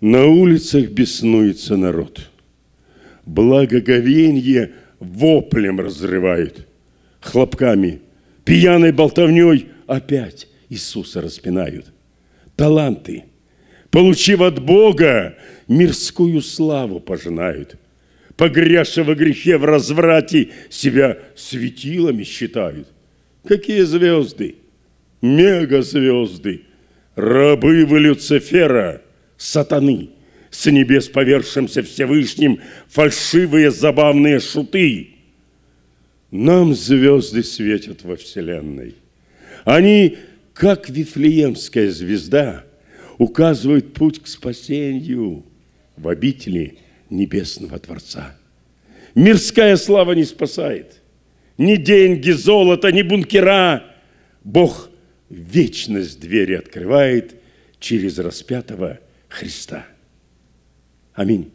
На улицах беснуется народ. Благоговенье воплем разрывает, хлопками, пьяной болтовней опять Иисуса распинают. Таланты, получив от Бога, мирскую славу пожинают. Погрязшего во грехе в разврате себя светилами считают. Какие звезды? Мегазвезды! Рабы вы Люцифера – сатаны, с небес повершимся Всевышним, фальшивые забавные шуты. Нам звезды светят во Вселенной. Они, как вифлеемская звезда, указывают путь к спасению в обители Небесного Творца. Мирская слава не спасает. Ни деньги, золото, ни бункера. Бог вечность двери открывает через распятого – Христа. Аминь.